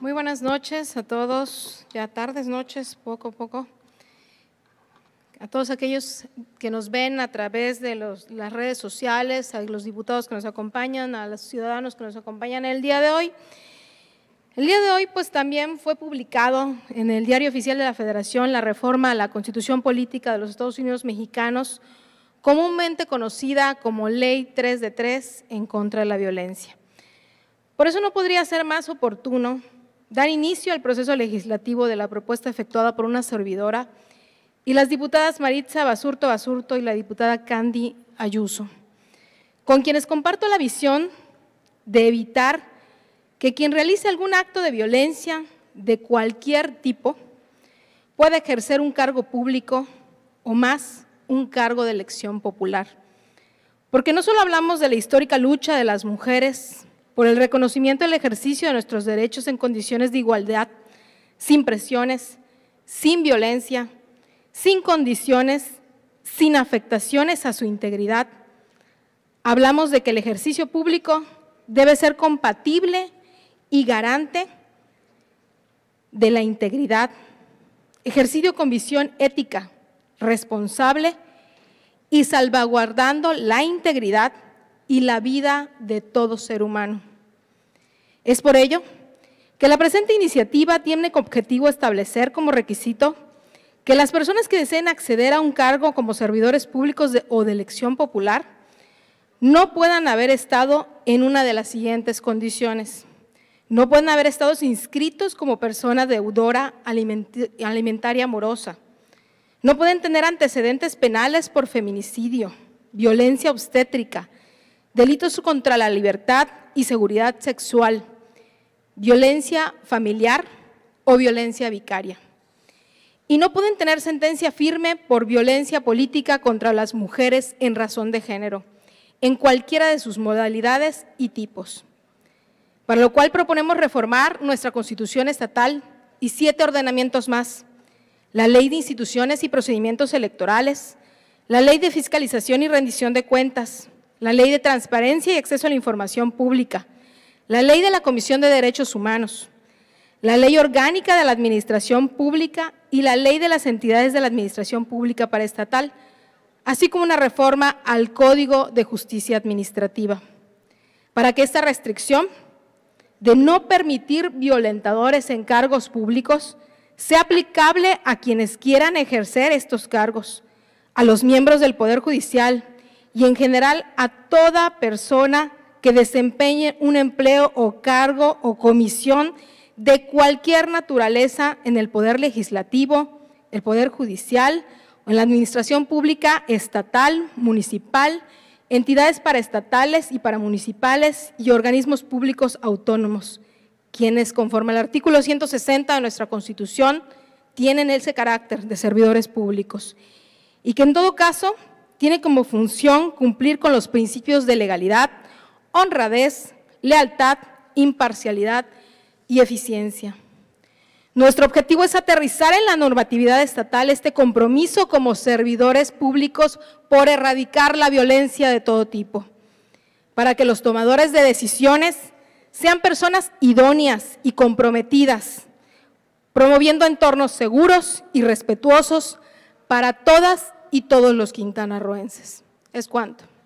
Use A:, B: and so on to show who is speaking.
A: Muy buenas noches a todos, ya tardes, noches, poco a poco. A todos aquellos que nos ven a través de las redes sociales, a los diputados que nos acompañan, a los ciudadanos que nos acompañan el día de hoy. El día de hoy, pues también fue publicado en el Diario Oficial de la Federación la reforma a la Constitución Política de los Estados Unidos Mexicanos, comúnmente conocida como Ley 3 de 3 en contra de la violencia. Por eso no podría ser más oportuno dar inicio al proceso legislativo de la propuesta efectuada por una servidora y las diputadas Maritza Basurto Basurto y la diputada Candy Ayuso, con quienes comparto la visión de evitar que quien realice algún acto de violencia de cualquier tipo pueda ejercer un cargo público o más un cargo de elección popular. Porque no solo hablamos de la histórica lucha de las mujeres por el reconocimiento del ejercicio de nuestros derechos en condiciones de igualdad, sin presiones, sin violencia, sin condiciones, sin afectaciones a su integridad. Hablamos de que el ejercicio público debe ser compatible y garante de la integridad, ejercicio con visión ética, responsable y salvaguardando la integridad y la vida de todo ser humano. Es por ello que la presente iniciativa tiene como objetivo establecer como requisito que las personas que deseen acceder a un cargo como servidores públicos o de elección popular no puedan haber estado en una de las siguientes condiciones. No pueden haber estado inscritos como persona deudora alimentaria amorosa, No pueden tener antecedentes penales por feminicidio, violencia obstétrica, delitos contra la libertad y seguridad sexual, violencia familiar o violencia vicaria. Y no pueden tener sentencia firme por violencia política contra las mujeres en razón de género, en cualquiera de sus modalidades y tipos. Para lo cual proponemos reformar nuestra Constitución estatal y siete ordenamientos más, la Ley de Instituciones y Procedimientos Electorales, la Ley de Fiscalización y Rendición de Cuentas, la Ley de Transparencia y Acceso a la Información Pública, la ley de la Comisión de Derechos Humanos, la ley orgánica de la Administración Pública y la ley de las entidades de la Administración Pública para Estatal, así como una reforma al Código de Justicia Administrativa, para que esta restricción de no permitir violentadores en cargos públicos sea aplicable a quienes quieran ejercer estos cargos, a los miembros del Poder Judicial y en general a toda persona que desempeñe un empleo o cargo o comisión de cualquier naturaleza en el Poder Legislativo, el Poder Judicial, o en la Administración Pública Estatal, Municipal, entidades paraestatales y paramunicipales y organismos públicos autónomos, quienes conforme al artículo 160 de nuestra Constitución tienen ese carácter de servidores públicos y que en todo caso tiene como función cumplir con los principios de legalidad, honradez, lealtad, imparcialidad y eficiencia. Nuestro objetivo es aterrizar en la normatividad estatal este compromiso como servidores públicos por erradicar la violencia de todo tipo, para que los tomadores de decisiones sean personas idóneas y comprometidas, promoviendo entornos seguros y respetuosos para todas y todos los quintanarroenses. Es cuanto.